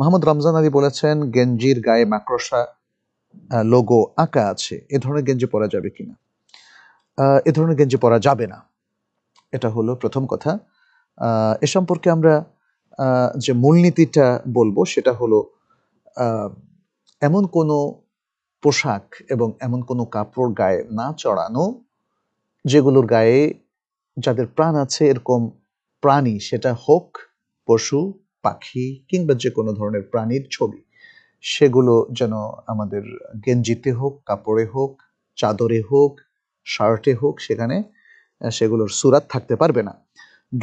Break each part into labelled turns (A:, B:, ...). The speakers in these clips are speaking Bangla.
A: মাহমুদ রমজান আলী বলেছেন গেঞ্জির গায়ে মাকড়সা লোগো আঁকা আছে এ ধরনের গেঞ্জি পরা যাবে কিনা এ ধরনের গেঞ্জি পরা যাবে না এটা হলো প্রথম কথা এ সম্পর্কে আমরা যে মূলনীতিটা বলবো সেটা হলো এমন কোনো পোশাক এবং এমন কোনো কাপড় গায়ে না চড়ানো যেগুলোর গায়ে যাদের প্রাণ আছে এরকম প্রাণী সেটা হোক পশু পাখি কিংবা যে কোনো ধরনের প্রাণীর ছবি সেগুলো যেন আমাদের গেঞ্জিতে হোক কাপড়ে হোক চাদরে হোক শার্টে হোক সেখানে সেগুলোর সুরাত থাকতে পারবে না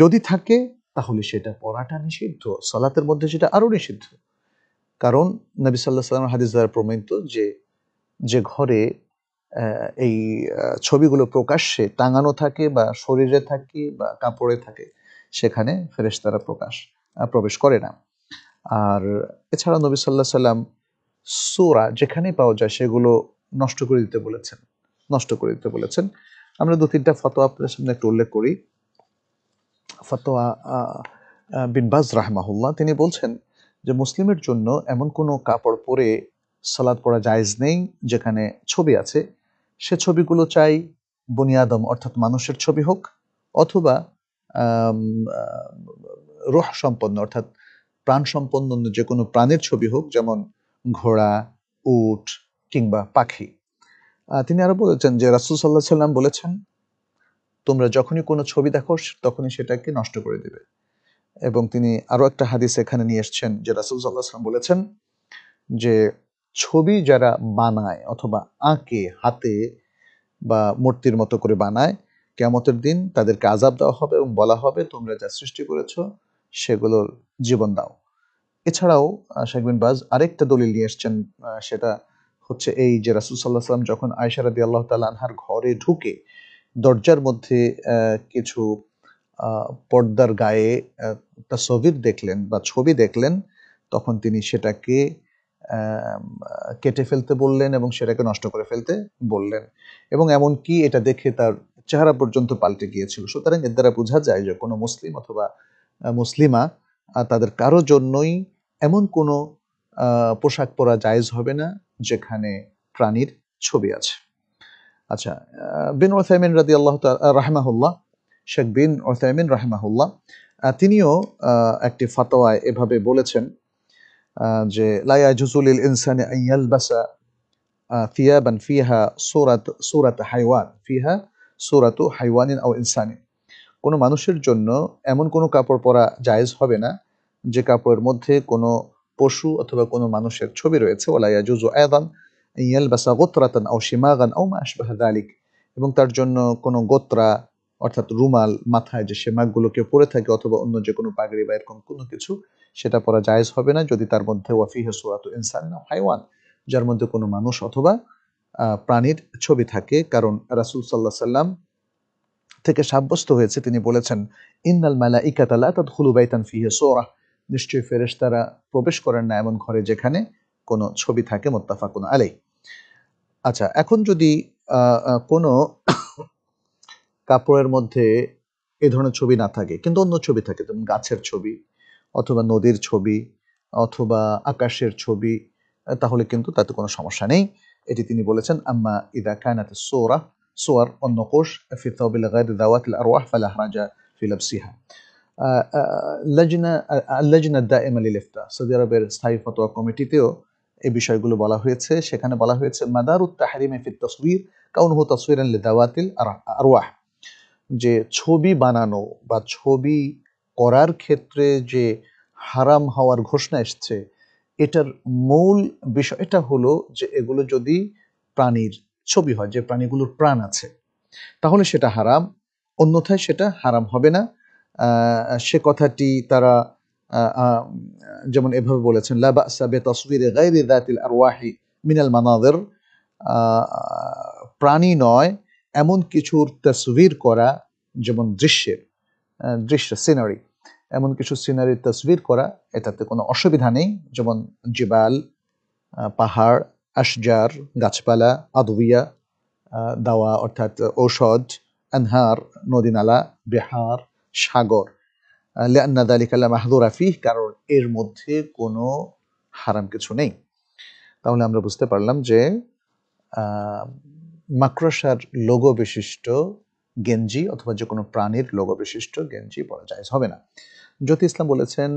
A: যদি থাকে তাহলে সেটা পড়াটা নিষিদ্ধ সলাতের মধ্যে সেটা আরও নিষিদ্ধ কারণ নবী সাল্লাহ সাল্লাম হাদিস দ্বারা প্রমাণিত যে যে ঘরে এই ছবিগুলো প্রকাশ্যে টাঙানো থাকে বা শরীরে থাকে বা কাপড়ে থাকে সেখানে ফেরেশতারা প্রকাশ প্রবেশ করে না আর এছাড়া নবী সাল্লাহ সাল্লাম সোরা যেখানেই পাওয়া যায় সেগুলো নষ্ট করে দিতে বলেছেন নষ্ট করে দিতে বলেছেন আমরা দু তিনটা ফতোয়া আপনাদের সামনে একটু উল্লেখ করি ফতোয়া বিনবাজ রাহমাহুল্লাহ তিনি বলছেন যে মুসলিমের জন্য এমন কোনো কাপড় পরে সালাদ পরা জায়জ নেই যেখানে ছবি আছে সে ছবিগুলো চাই বুনিয়াদম অর্থাৎ মানুষের ছবি হোক অথবা রুহ সম্পন্ন অর্থাৎ প্রাণ সম্পন্ন যে কোনো প্রাণের ছবি হোক যেমন ঘোড়া উট কিংবা পাখি তিনি আরো বলেছেন যে রাসুল সাল্লাহ সাল্লাম বলেছেন তোমরা যখনই কোনো ছবি দেখো তখনই সেটাকে নষ্ট করে দেবে এবং তিনি আরো একটা হাদিস এখানে নিয়ে এসছেন যে রাসুল সাল্লাহ সাল্লাম বলেছেন যে ছবি যারা বানায় অথবা আঁকে হাতে বা মূর্তির মতো করে বানায় কেমতের দিন তাদেরকে আজাব দেওয়া হবে এবং বলা হবে তোমরা যা সৃষ্টি করেছ সেগুলোর জীবন দাও এছাড়াও শেখবিন বাজ আরেকটা দলিল নিয়ে এসছেন সেটা হচ্ছে এই যে রাসুল সাল্লাহ সাল্লাম যখন আয়সা রাদি আল্লাহ তাল্লাহার ঘরে ঢুকে দরজার মধ্যে কিছু পর্দার গায়ে ছবির দেখলেন বা ছবি দেখলেন তখন তিনি সেটাকে কেটে ফেলতে বললেন এবং সেটাকে নষ্ট করে ফেলতে বললেন এবং এমনকি এটা দেখে তার চেহারা পর্যন্ত পাল্টে গিয়েছিল সুতরাং এর দ্বারা বোঝা যায় যে কোনো মুসলিম অথবা মুসলিমা তাদের কারো জন্যই এমন কোনো পোশাক পরা জায়েজ হবে না যেখানে প্রাণীর ছবি আছে আচ্ছা বিন ওসাইমিন রাদি আল্লাহ রাহমাহুল্লাহ শেখ বিন ওসাইমিন রাহমাহুল্লাহ তিনিও একটি ফাতোয়ায় এভাবে বলেছেন যে লাইয়া জুজুলিল ইনসানে আইয়াল বাসা ফিয়া বান ফিহা সুরাত সুরাত হাইওয়ান ফিহা সুরাতু হাইওয়ানিন আও ইনসানি কোনো মানুষের জন্য এমন কোনো কাপড় পরা জায়েজ হবে না যে কাপড়ের মধ্যে কোনো পশু অথবা কোনো মানুষের ছবি রয়েছে ওলাইয়া জুজু আয়দান বাসা গোত্রাতান আও সীমাগান আও মাসবাহ দালিক এবং তার জন্য কোনো গোত্রা অর্থাৎ রুমাল মাথায় যে সে সেমাকগুলোকে পরে থাকে অথবা অন্য যে কোনো পাগড়ি বা এরকম কোনো কিছু সেটা পরা জায়েজ হবে না যদি তার মধ্যে ওয়াফি সুরাত ইনসান হাইওয়ান যার মধ্যে কোনো মানুষ অথবা প্রাণীর ছবি থাকে কারণ রাসুল সাল্লাহ সাল্লাম থেকে সাব্যস্ত হয়েছে তিনি বলেছেন ইন্নাল মালা ইকাতালা তাদ হুলুবাইতান ফিহে সোরা নিশ্চয়ই ফেরেশতারা প্রবেশ করেন না এমন ঘরে যেখানে কোনো ছবি থাকে মোত্তাফা কোনো আলেই আচ্ছা এখন যদি কোনো কাপড়ের মধ্যে এ ধরনের ছবি না থাকে কিন্তু অন্য ছবি থাকে যেমন গাছের ছবি অথবা নদীর ছবি অথবা আকাশের ছবি তাহলে কিন্তু তাতে কোনো সমস্যা নেই এটি তিনি বলেছেন আম্মা ইদা কানাত সোরা সোয়ার অন্নকোষ ফিতাবিল গায়র দাওয়াতিল আরওয়াহ ফালা হারাজা ফিলাবসিহা লজনা এম দায়েমা লেফতা সৌদি আরবের স্থায়ী ফতোয়া কমিটিতেও এই বিষয়গুলো বলা হয়েছে সেখানে বলা হয়েছে মাদারুত তাহারিমে ফিত তসবির কাউনহু তসবির দাওয়াতিল আরওয়াহ যে ছবি বানানো বা ছবি করার ক্ষেত্রে যে হারাম হওয়ার ঘোষণা এসছে এটার মূল বিষয়টা হলো যে এগুলো যদি প্রাণীর ছবি হয় যে প্রাণীগুলোর প্রাণ আছে তাহলে সেটা হারাম অন্যথায় সেটা হারাম হবে না সে কথাটি তারা যেমন এভাবে বলেছেন মিনাল মানাদের প্রাণী নয় এমন কিছুর তসবির করা যেমন দৃশ্যের দৃশ্য সিনারি এমন কিছু সিনারির তসবির করা এটাতে কোনো অসুবিধা নেই যেমন জিবাল পাহাড় আশজার গাছপালা আদুইয়া দাওয়া অর্থাৎ ঔষধ আনহার নদীনালা বিহার সাগর লিয়ান্না দালিকাল্লা মাহদুরা ফিহ কারণ এর মধ্যে কোনো হারাম কিছু নেই তাহলে আমরা বুঝতে পারলাম যে মাক্রসার লোগো বিশিষ্ট গেঞ্জি অথবা যে কোনো প্রাণীর লোগবিশিষ্ট গেঞ্জি পরা যায় হবে না জ্যোতি ইসলাম বলেছেন